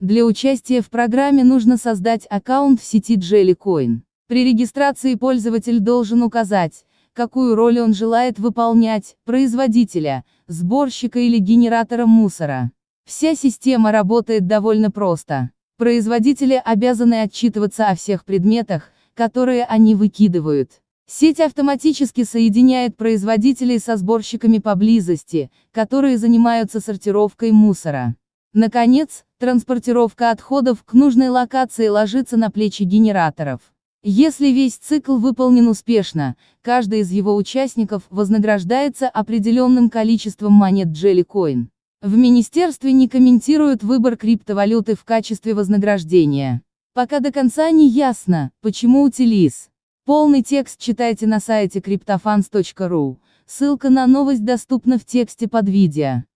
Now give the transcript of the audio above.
Для участия в программе нужно создать аккаунт в сети Jellycoin. При регистрации пользователь должен указать, какую роль он желает выполнять, производителя, сборщика или генератора мусора. Вся система работает довольно просто. Производители обязаны отчитываться о всех предметах, которые они выкидывают. Сеть автоматически соединяет производителей со сборщиками поблизости, которые занимаются сортировкой мусора. Наконец, Транспортировка отходов к нужной локации ложится на плечи генераторов. Если весь цикл выполнен успешно, каждый из его участников вознаграждается определенным количеством монет Jellycoin. В министерстве не комментируют выбор криптовалюты в качестве вознаграждения. Пока до конца не ясно, почему утилиз. Полный текст читайте на сайте cryptofans.ru, ссылка на новость доступна в тексте под видео.